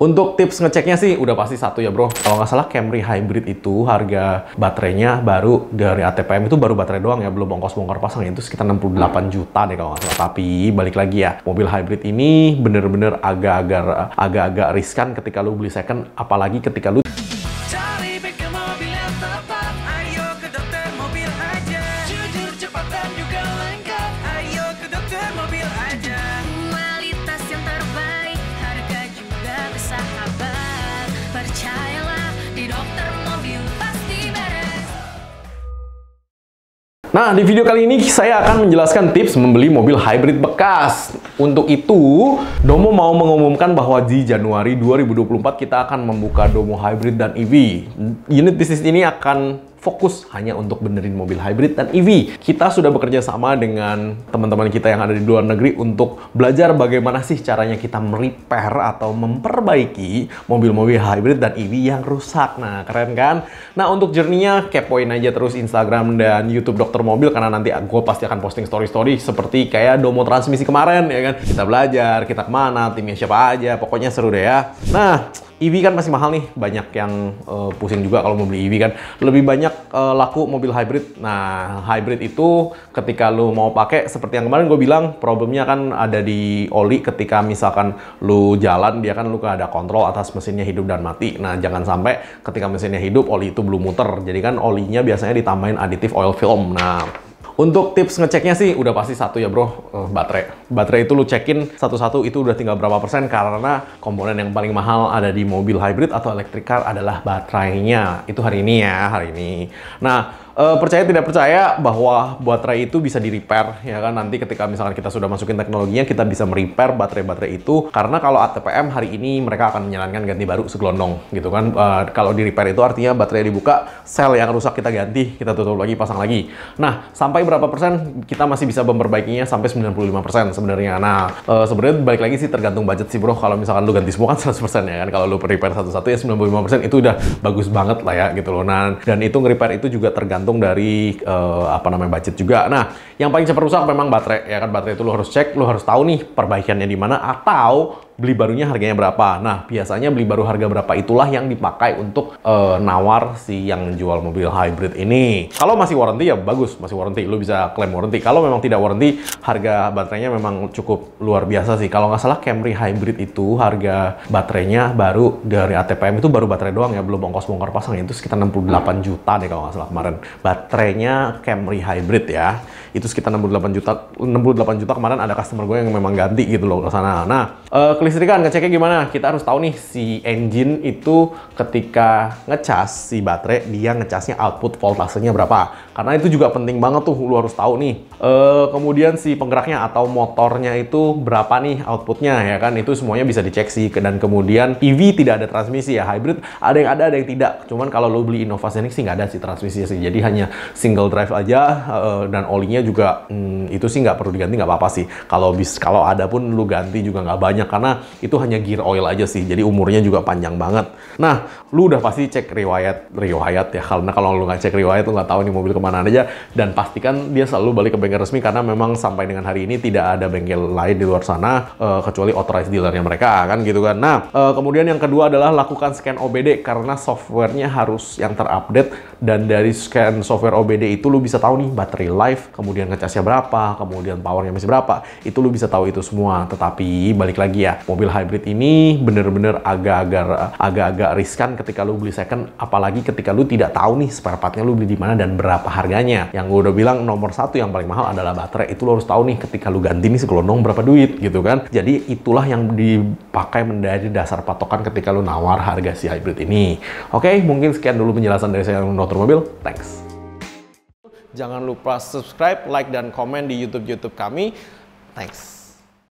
Untuk tips ngeceknya sih udah pasti satu ya bro. Kalau nggak salah Camry Hybrid itu harga baterainya baru dari ATPM itu baru baterai doang ya, belum ongkos bongkar pasang itu sekitar 68 juta deh kalau nggak salah. Tapi balik lagi ya, mobil hybrid ini bener-bener agak-agak agak-agak riskan ketika lu beli second, apalagi ketika lu Nah, di video kali ini saya akan menjelaskan tips membeli mobil hybrid bekas. Untuk itu, Domo mau mengumumkan bahwa di Januari 2024 kita akan membuka Domo Hybrid dan EV. Unit bisnis ini akan fokus hanya untuk benerin mobil hybrid dan EV. Kita sudah bekerja sama dengan teman-teman kita yang ada di luar negeri untuk belajar bagaimana sih caranya kita merepair atau memperbaiki mobil-mobil hybrid dan EV yang rusak. Nah, keren kan? Nah, untuk jernihnya kepoin aja terus Instagram dan YouTube Dokter Mobil karena nanti gue pasti akan posting story-story seperti kayak domo transmisi kemarin ya kan. Kita belajar, kita kemana, timnya siapa aja, pokoknya seru deh ya. Nah, EV kan masih mahal nih, banyak yang uh, pusing juga kalau mau beli EV kan. Lebih banyak banyak uh, laku mobil hybrid. Nah, hybrid itu ketika lu mau pakai seperti yang kemarin gue bilang, problemnya kan ada di oli ketika misalkan lu jalan dia kan lu kan ada kontrol atas mesinnya hidup dan mati. Nah, jangan sampai ketika mesinnya hidup oli itu belum muter. Jadi kan olinya biasanya ditambahin aditif oil film. Nah, untuk tips ngeceknya sih udah pasti satu ya bro, eh, baterai. Baterai itu lu cekin satu-satu itu udah tinggal berapa persen karena komponen yang paling mahal ada di mobil hybrid atau electric car adalah baterainya. Itu hari ini ya, hari ini. Nah, uh, percaya tidak percaya bahwa baterai itu bisa di repair ya kan nanti ketika misalkan kita sudah masukin teknologinya kita bisa merepair baterai-baterai itu karena kalau ATPM hari ini mereka akan menyarankan ganti baru segelondong gitu kan uh, kalau di repair itu artinya baterai dibuka sel yang rusak kita ganti kita tutup lagi pasang lagi nah sampai berapa persen kita masih bisa memperbaikinya sampai 95 persen sebenarnya nah uh, sebenarnya balik lagi sih tergantung budget sih bro kalau misalkan lu ganti semua kan 100 ya kan kalau lu repair satu-satu ya 95 persen itu udah bagus banget lah ya gitu loh nah dan itu nge-repair itu juga tergantung tergantung dari uh, apa namanya budget juga. Nah, yang paling cepat rusak memang baterai ya kan baterai itu lo harus cek, lo harus tahu nih perbaikannya di mana atau beli barunya harganya berapa. Nah, biasanya beli baru harga berapa itulah yang dipakai untuk uh, nawar si yang jual mobil hybrid ini. Kalau masih warranty ya bagus, masih warranty. Lu bisa klaim warranty. Kalau memang tidak warranty, harga baterainya memang cukup luar biasa sih. Kalau nggak salah Camry hybrid itu harga baterainya baru dari ATPM itu baru baterai doang ya, belum ongkos bongkar pasang Itu sekitar 68 juta deh kalau nggak salah kemarin. Baterainya Camry hybrid ya. Itu sekitar 68 juta 68 juta kemarin ada customer gue yang memang ganti gitu loh ke sana. Nah, uh, kelistrikan ngeceknya gimana? Kita harus tahu nih si engine itu ketika ngecas si baterai dia ngecasnya output voltasenya berapa. Karena itu juga penting banget tuh lu harus tahu nih. E, kemudian si penggeraknya atau motornya itu berapa nih outputnya ya kan? Itu semuanya bisa dicek sih dan kemudian EV tidak ada transmisi ya hybrid ada yang ada ada yang tidak. Cuman kalau lu beli Innova Scenic sih nggak ada si transmisi sih. Jadi hanya single drive aja e, dan olinya juga hmm, itu sih nggak perlu diganti nggak apa-apa sih. Kalau bis kalau ada pun lu ganti juga nggak banyak karena karena itu hanya gear oil aja sih. Jadi umurnya juga panjang banget. Nah, lu udah pasti cek riwayat riwayat ya karena kalau lu nggak cek riwayat lu nggak tahu nih mobil kemana aja dan pastikan dia selalu balik ke bengkel resmi karena memang sampai dengan hari ini tidak ada bengkel lain di luar sana uh, kecuali authorized dealernya mereka kan gitu kan. Nah, uh, kemudian yang kedua adalah lakukan scan OBD karena softwarenya harus yang terupdate dan dari scan software OBD itu lu bisa tahu nih battery life, kemudian ngecasnya berapa, kemudian powernya masih berapa. Itu lu bisa tahu itu semua. Tetapi balik lagi ya, Mobil hybrid ini bener-bener agak-agak agak-agak riskan ketika lu beli second, apalagi ketika lu tidak tahu nih spare partnya lu beli di mana dan berapa harganya. Yang gue udah bilang nomor satu yang paling mahal adalah baterai. Itu lo harus tahu nih ketika lu ganti nih segelondong berapa duit gitu kan. Jadi itulah yang dipakai menjadi dasar patokan ketika lu nawar harga si hybrid ini. Oke, okay, mungkin sekian dulu penjelasan dari saya menonton Mobil. Thanks. Jangan lupa subscribe, like, dan komen di YouTube-YouTube kami. Thanks.